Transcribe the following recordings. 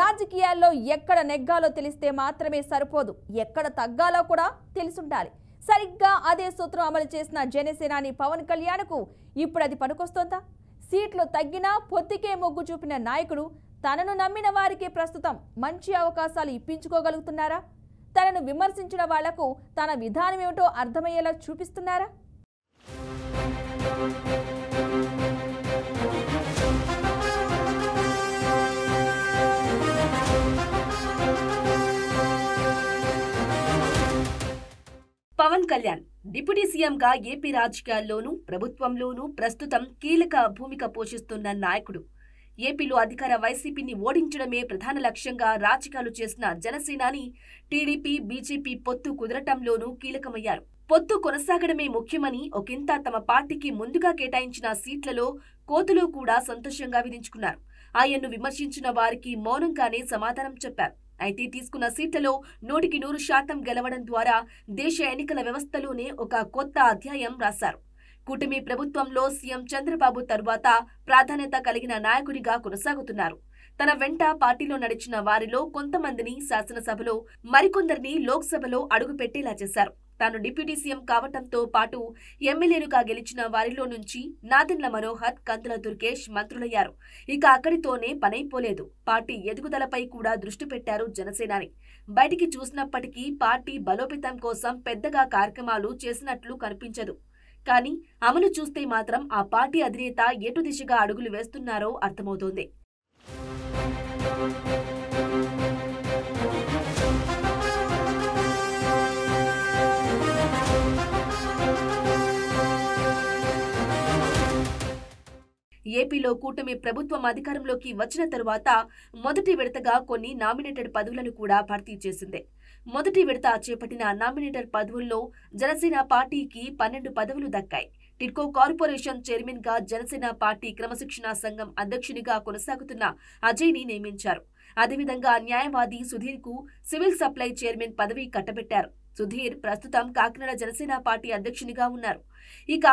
రాజకీయాల్లో ఎక్కడ నెగ్గాలో తెలిస్తే మాత్రమే సరిపోదు ఎక్కడ తగ్గాలో కూడా తెలిసుండాలి సరిగ్గా అదే సూత్రం అమలు చేసిన జనసేనాని పవన్ కళ్యాణ్కు ఇప్పుడు అది పనికొస్తోందా సీట్లు తగ్గినా పొత్తికే మొగ్గు చూపిన నాయకుడు తనను నమ్మిన వారికి ప్రస్తుతం మంచి అవకాశాలు ఇప్పించుకోగలుగుతున్నారా తనను విమర్శించిన వాళ్లకు తన విధానమేమిటో అర్థమయ్యేలా చూపిస్తున్నారా పవన్ కళ్యాణ్ డిప్యూటీ సీఎంగా ఏపీ రాజకీయాల్లోనూ ప్రభుత్వంలోనూ ప్రస్తుతం కీలక భూమిక పోషిస్తున్న నాయకుడు ఏపీలో అధికార వైసీపీని ఓడించడమే ప్రధాన లక్ష్యంగా రాజకీయాలు చేసిన జనసేనాని టీడీపీ బీజేపీ పొత్తు కుదరటంలోనూ కీలకమయ్యారు పొత్తు కొనసాగడమే ముఖ్యమని ఒకంత తమ పార్టీకి ముందుగా కేటాయించిన సీట్లలో కోతులు కూడా సంతోషంగా విధించుకున్నారు ఆయన్ను విమర్శించిన వారికి మౌనంగానే సమాధానం చెప్పారు అయితే తీసుకున్న సీట్లలో నూటికి నూరు శాతం గెలవడం ద్వారా దేశ ఎన్నికల వ్యవస్థలోనే ఒక కొత్త అధ్యాయం రాశారు కూటమి ప్రభుత్వంలో సీఎం చంద్రబాబు తరువాత ప్రాధాన్యత కలిగిన నాయకుడిగా కొనసాగుతున్నారు తన వెంట పార్టీలో నడిచిన వారిలో కొంతమందిని శాసనసభలో మరికొందరిని లోక్సభలో అడుగుపెట్టేలా చేశారు తాను డిప్యూటీ సీఎం కావటంతో పాటు ఎమ్మెల్యేలుగా గెలిచిన వారిలో నుంచి నాదెండ్ల మనోహర్ కందుల దుర్గేష్ మంత్రులయ్యారు ఇక అక్కడితోనే పనైపోలేదు పార్టీ ఎదుగుదలపై కూడా దృష్టి పెట్టారు జనసేనాని బయటికి చూసినప్పటికీ పార్టీ బలోపేతం కోసం పెద్దగా కార్యక్రమాలు చేసినట్లు కనిపించదు కానీ అమలు చూస్తే మాత్రం ఆ పార్టీ అధినేత ఎటు దిశగా అడుగులు వేస్తున్నారో అర్థమవుతోంది ఏపీలో కూటమి ప్రభుత్వం అధికారంలోకి వచ్చిన తరువాత మొదటి విడతగా కొన్ని నామినేటెడ్ పదవులను కూడా భర్తీ చేసింది మొదటి విడత చేపట్టిన నామినేటెడ్ పదవుల్లో జనసేన పార్టీకి పన్నెండు పదవులు దక్కాయి టిడ్కో కార్పొరేషన్ చైర్మన్ గా జనసేన పార్టీ క్రమశిక్షణ సంఘం అధ్యక్షునిగా కొనసాగుతున్న అజయ్ని నియమించారు అదేవిధంగా న్యాయవాది సుధీర్ కు సివిల్ సప్లై చైర్మన్ పదవి కట్టబెట్టారు సుధీర్ ప్రస్తుతం కాకినాడ జనసేన పార్టీ అధ్యక్షునిగా ఉన్నారు ఇక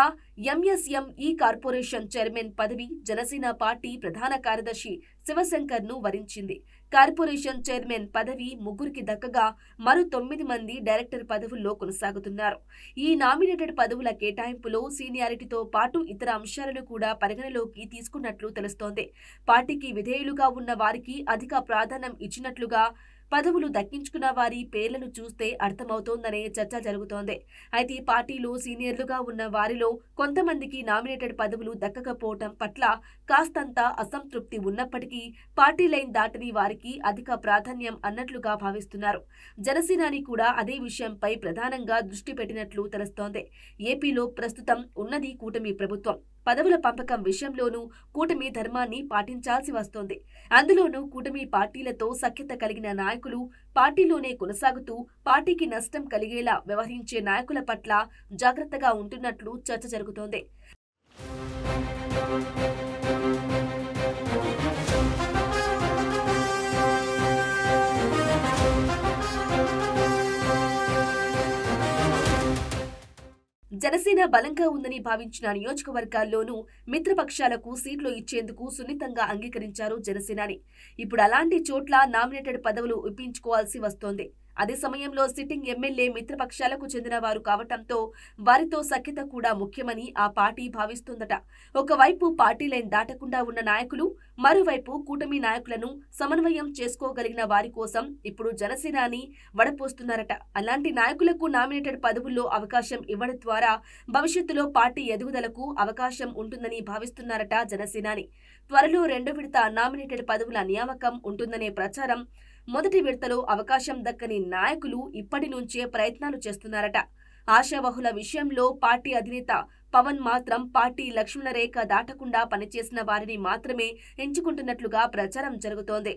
ఎంఎస్ఎం ఈ కార్పొరేషన్ చైర్మన్ పదవి జనసేన పార్టీ ప్రధాన కార్యదర్శి శివశంకర్ ను వరించింది కార్పొరేషన్ చైర్మన్ పదవి ముగ్గురికి దక్కగా మరో తొమ్మిది మంది డైరెక్టర్ పదవుల్లో కొనసాగుతున్నారు ఈ నామినేటెడ్ పదవుల కేటాయింపులో సీనియారిటీతో పాటు ఇతర అంశాలను కూడా పరిగణలోకి తీసుకున్నట్లు తెలుస్తోంది పార్టీకి విధేయులుగా ఉన్న వారికి అధిక ప్రాధాన్యం ఇచ్చినట్లుగా పదవులు దక్కించుకున్న వారి పేర్లను చూస్తే అర్థమవుతోందనే చర్చ జరుగుతోంది అయితే పార్టీలో సీనియర్లుగా ఉన్న వారిలో కొంతమందికి నామినేటెడ్ పదవులు దక్కకపోవటం పట్ల కాస్తంత అసంతృప్తి ఉన్నప్పటికీ పార్టీ లైన్ దాటని వారికి అధిక ప్రాధాన్యం అన్నట్లుగా భావిస్తున్నారు జనసేనాని కూడా అదే విషయంపై ప్రధానంగా దృష్టి పెట్టినట్లు తెలుస్తోంది ఏపీలో ప్రస్తుతం ఉన్నది కూటమి ప్రభుత్వం పదవుల పంపకం విషయంలోనూ కూటమి ధర్మాన్ని పాటించాల్సి వస్తోంది అందులోనూ కూటమి పార్టీలతో సఖ్యత కలిగిన నాయకులు పార్టీలోనే కొనసాగుతూ పార్టీకి నష్టం కలిగేలా వ్యవహరించే నాయకుల పట్ల జాగ్రత్తగా ఉంటున్నట్లు చర్చ జరుగుతోంది జనసేన బలంగా ఉందని భావించిన నియోజకవర్గాల్లోనూ మిత్రపక్షాలకు సీట్లు ఇచ్చేందుకు సున్నితంగా అంగీకరించారు జనసేనాని ఇప్పుడు అలాంటి చోట్ల నామినేటెడ్ పదవులు ఇప్పించుకోవాల్సి వస్తోంది అదే సమయంలో సిట్టింగ్ ఎమ్మెల్యే మిత్రపక్షాలకు చెందిన వారు కావటంతో వారితో సఖ్యత కూడా ముఖ్యమని ఆ పార్టీ భావిస్తుందట ఒకవైపు పార్టీ లైన్ దాటకుండా ఉన్న నాయకులు మరోవైపు కూటమి నాయకులను సమన్వయం చేసుకోగలిగిన వారి కోసం ఇప్పుడు జనసేనాని వడపోస్తున్నారట అలాంటి నాయకులకు నామినేటెడ్ పదవుల్లో అవకాశం ఇవ్వడం ద్వారా భవిష్యత్తులో పార్టీ ఎదుగుదలకు అవకాశం ఉంటుందని భావిస్తున్నారట జనసేనాని త్వరలో రెండో విడత నామినేటెడ్ పదవుల నియామకం ఉంటుందనే ప్రచారం మొదటి విడతలో అవకాశం దక్కని నాయకులు ఇప్పటి నుంచే ప్రయత్నాలు చేస్తున్నారట ఆశావహుల విషయంలో పార్టీ అధినేత పవన్ మాత్రం పార్టీ లక్ష్మణరేఖ దాటకుండా పనిచేసిన వారిని మాత్రమే ఎంచుకుంటున్నట్లుగా ప్రచారం జరుగుతోంది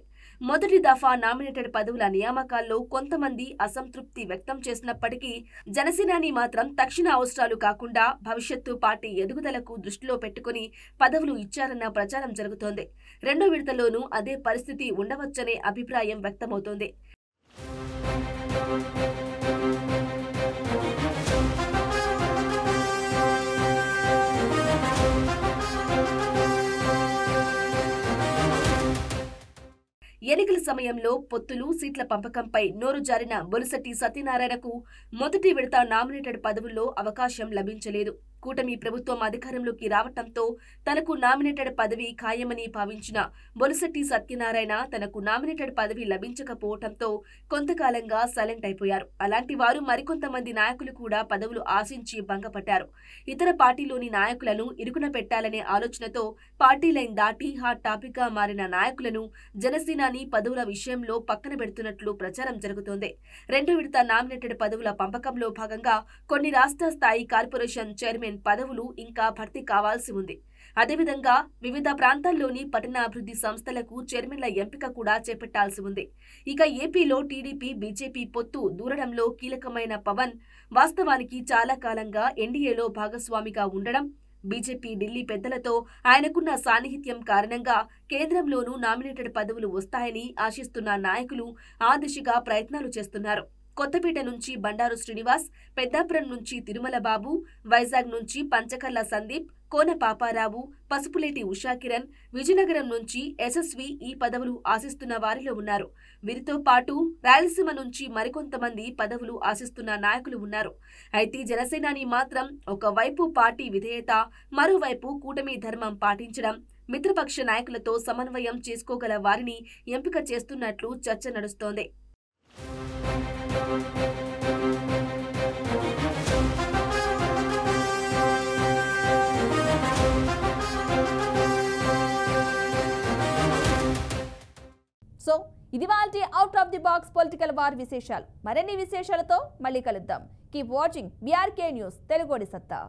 మొదటి దఫా నామినేటెడ్ పదవుల నియామకాల్లో కొంతమంది అసంతృప్తి వ్యక్తం చేసినప్పటికీ జనసేనాని మాత్రం తక్షణ అవసరాలు కాకుండా భవిష్యత్తు పార్టీ ఎదుగుదలకు దృష్టిలో పెట్టుకుని పదవులు ఇచ్చారన్న ప్రచారం జరుగుతోంది రెండో విడతలోనూ అదే పరిస్థితి ఉండవచ్చనే అభిప్రాయం వ్యక్తమవుతోంది ఎన్నికల సమయంలో పొత్తులు సీట్ల పంపకంపై నోరు జారిన బొలుసటి సత్యనారాయణకు మొదటి విడత నామినేటెడ్ పదవుల్లో అవకాశం లభించలేదు కూటమి ప్రభుత్వం అధికారంలోకి రావటంతో తనకు నామినేటెడ్ పదవి ఖాయమని భావించిన బొలసట్టి సత్యనారాయణ తనకు నామినేటెడ్ పదవి లభించకపోవటంతో కొంతకాలంగా సైలెంట్ అయిపోయారు అలాంటి వారు మరికొంతమంది నాయకులు కూడా పదవులు ఆశించి భంగపట్టారు ఇతర పార్టీలోని నాయకులను ఇరుకున పెట్టాలనే ఆలోచనతో పార్టీ లైన్ దాటి హాట్ టాపిక్ గా మారిన నాయకులను జనసేనాని పదవుల విషయంలో పక్కన పెడుతున్నట్లు ప్రచారం జరుగుతోంది రెండో విడత నామినేటెడ్ పదవుల పంపకంలో భాగంగా కొన్ని రాష్ట్ర స్థాయి కార్పొరేషన్ చైర్మన్ చైర్మన్ పదవులు ఇంకా భర్తీ కావాల్సి ఉంది అదేవిధంగా వివిధ ప్రాంతాల్లోని పట్టణాభివృద్ధి సంస్థలకు చైర్మన్ల ఎంపిక కూడా చేపట్టాల్సి ఉంది ఇక ఏపీలో టీడీపీ బీజేపీ పొత్తు దూరడంలో కీలకమైన పవన్ వాస్తవానికి చాలా కాలంగా ఎన్డీఏలో భాగస్వామిగా ఉండడం బీజేపీ ఢిల్లీ పెద్దలతో ఆయనకున్న సాన్నిహిత్యం కారణంగా కేంద్రంలోనూ నామినేటెడ్ పదవులు వస్తాయని ఆశిస్తున్న నాయకులు ఆ దిశగా ప్రయత్నాలు చేస్తున్నారు కొత్తపేట నుంచి బండారు శ్రీనివాస్ పెద్దాపురం నుంచి తిరుమల బాబు వైజాగ్ నుంచి పంచకర్ల సందీప్ కోన పాపారావు పసుపులేటి ఉషాకిరణ్ విజయనగరం నుంచి యశస్వి ఈ పదవులు ఆశిస్తున్న వారిలో ఉన్నారు వీరితో పాటు రాయలసీమ నుంచి మరికొంతమంది పదవులు ఆశిస్తున్న నాయకులు ఉన్నారు అయితే జనసేనాని మాత్రం ఒకవైపు పార్టీ విధేయత మరోవైపు కూటమి ధర్మం పాటించడం మిత్రపక్ష నాయకులతో సమన్వయం చేసుకోగల వారిని ఎంపిక చేస్తున్నట్లు చర్చ నడుస్తోంది సో ఇది వాళ్ళ out of the box political war విశేషాలు మరిన్ని విశేషాలతో మళ్ళీ కలుద్దాం కీప్ వాచింగ్ బీఆర్కే న్యూస్ తెలుగోడి సత్తా